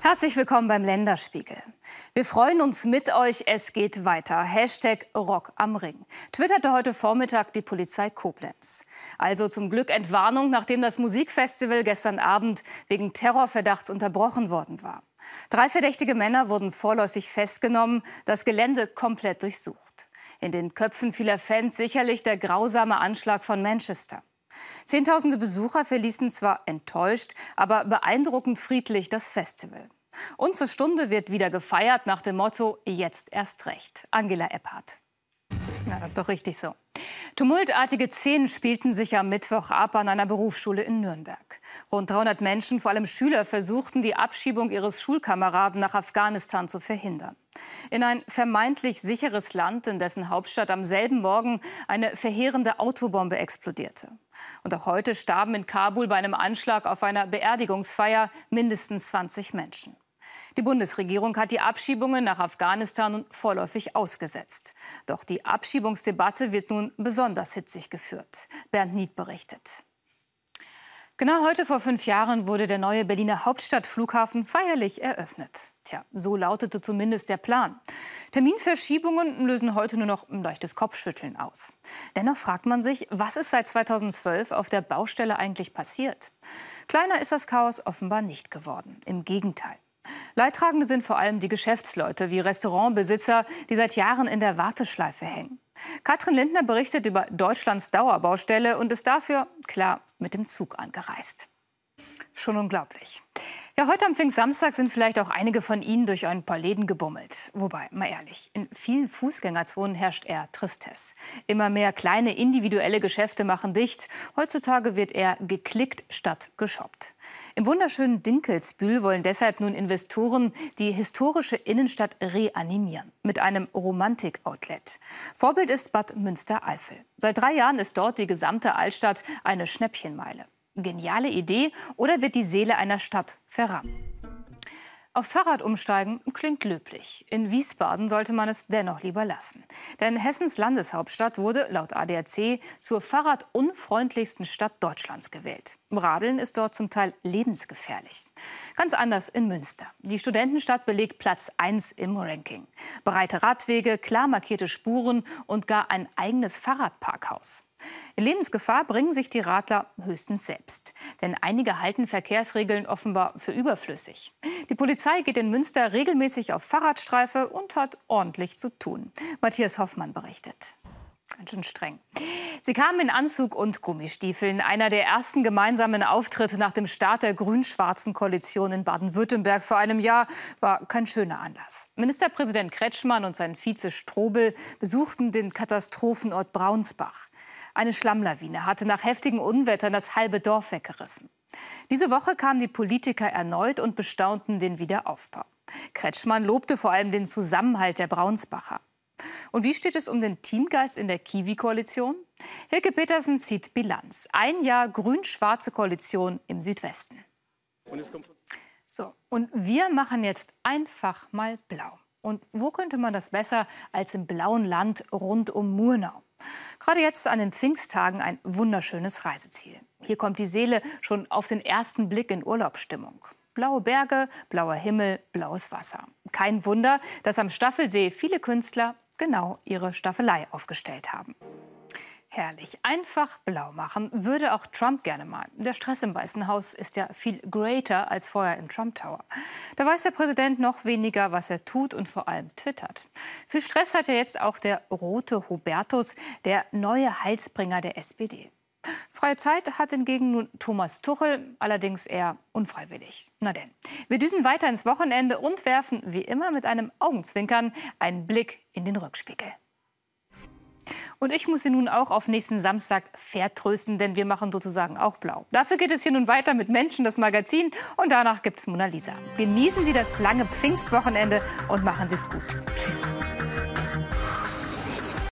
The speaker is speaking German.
Herzlich willkommen beim Länderspiegel. Wir freuen uns mit euch, es geht weiter. Hashtag Rock am Ring. Twitterte heute Vormittag die Polizei Koblenz. Also zum Glück Entwarnung, nachdem das Musikfestival gestern Abend wegen Terrorverdachts unterbrochen worden war. Drei verdächtige Männer wurden vorläufig festgenommen, das Gelände komplett durchsucht. In den Köpfen vieler Fans sicherlich der grausame Anschlag von Manchester. Zehntausende Besucher verließen zwar enttäuscht, aber beeindruckend friedlich das Festival. Und zur Stunde wird wieder gefeiert nach dem Motto Jetzt erst recht. Angela Epphardt. Ja, das ist doch richtig so. Tumultartige Szenen spielten sich am Mittwoch ab an einer Berufsschule in Nürnberg. Rund 300 Menschen, vor allem Schüler, versuchten die Abschiebung ihres Schulkameraden nach Afghanistan zu verhindern. In ein vermeintlich sicheres Land, in dessen Hauptstadt am selben Morgen eine verheerende Autobombe explodierte. Und auch heute starben in Kabul bei einem Anschlag auf einer Beerdigungsfeier mindestens 20 Menschen. Die Bundesregierung hat die Abschiebungen nach Afghanistan vorläufig ausgesetzt. Doch die Abschiebungsdebatte wird nun besonders hitzig geführt. Bernd Nied berichtet. Genau heute vor fünf Jahren wurde der neue Berliner Hauptstadtflughafen feierlich eröffnet. Tja, so lautete zumindest der Plan. Terminverschiebungen lösen heute nur noch ein leichtes Kopfschütteln aus. Dennoch fragt man sich, was ist seit 2012 auf der Baustelle eigentlich passiert? Kleiner ist das Chaos offenbar nicht geworden. Im Gegenteil. Leidtragende sind vor allem die Geschäftsleute wie Restaurantbesitzer, die seit Jahren in der Warteschleife hängen. Katrin Lindner berichtet über Deutschlands Dauerbaustelle und ist dafür, klar, mit dem Zug angereist. Schon unglaublich. Ja, heute am Pfingstsamstag sind vielleicht auch einige von Ihnen durch ein paar Läden gebummelt. Wobei, mal ehrlich, in vielen Fußgängerzonen herrscht eher Tristesse. Immer mehr kleine individuelle Geschäfte machen dicht. Heutzutage wird eher geklickt statt geshoppt. Im wunderschönen Dinkelsbühl wollen deshalb nun Investoren die historische Innenstadt reanimieren. Mit einem Romantik-Outlet. Vorbild ist Bad Münstereifel. Seit drei Jahren ist dort die gesamte Altstadt eine Schnäppchenmeile. Geniale Idee oder wird die Seele einer Stadt verrammt? Aufs Fahrrad umsteigen klingt löblich. In Wiesbaden sollte man es dennoch lieber lassen. Denn Hessens Landeshauptstadt wurde laut ADAC zur fahrradunfreundlichsten Stadt Deutschlands gewählt. Radeln ist dort zum Teil lebensgefährlich. Ganz anders in Münster. Die Studentenstadt belegt Platz 1 im Ranking. Breite Radwege, klar markierte Spuren und gar ein eigenes Fahrradparkhaus. In Lebensgefahr bringen sich die Radler höchstens selbst. Denn einige halten Verkehrsregeln offenbar für überflüssig. Die Polizei geht in Münster regelmäßig auf Fahrradstreife und hat ordentlich zu tun. Matthias Hoffmann berichtet. Ganz schön streng. Sie kamen in Anzug und Gummistiefeln. Einer der ersten gemeinsamen Auftritte nach dem Start der grün-schwarzen Koalition in Baden-Württemberg vor einem Jahr war kein schöner Anlass. Ministerpräsident Kretschmann und sein Vize Strobel besuchten den Katastrophenort Braunsbach. Eine Schlammlawine hatte nach heftigen Unwettern das halbe Dorf weggerissen. Diese Woche kamen die Politiker erneut und bestaunten den Wiederaufbau. Kretschmann lobte vor allem den Zusammenhalt der Braunsbacher. Und wie steht es um den Teamgeist in der Kiwi-Koalition? Hilke Petersen zieht Bilanz. Ein Jahr grün-schwarze Koalition im Südwesten. So, und wir machen jetzt einfach mal blau. Und wo könnte man das besser als im blauen Land rund um Murnau? Gerade jetzt an den Pfingsttagen ein wunderschönes Reiseziel. Hier kommt die Seele schon auf den ersten Blick in Urlaubsstimmung. Blaue Berge, blauer Himmel, blaues Wasser. Kein Wunder, dass am Staffelsee viele Künstler genau ihre Staffelei aufgestellt haben. Herrlich. Einfach blau machen würde auch Trump gerne mal. Der Stress im Weißen Haus ist ja viel greater als vorher im Trump Tower. Da weiß der Präsident noch weniger, was er tut und vor allem twittert. Viel Stress hat ja jetzt auch der rote Hubertus, der neue Halsbringer der SPD. Freie Zeit hat hingegen nun Thomas Tuchel, allerdings eher unfreiwillig. Na denn, wir düsen weiter ins Wochenende und werfen wie immer mit einem Augenzwinkern einen Blick in den Rückspiegel. Und ich muss Sie nun auch auf nächsten Samstag vertrösten, denn wir machen sozusagen auch blau. Dafür geht es hier nun weiter mit Menschen, das Magazin und danach gibt es Mona Lisa. Genießen Sie das lange Pfingstwochenende und machen Sie es gut. Tschüss.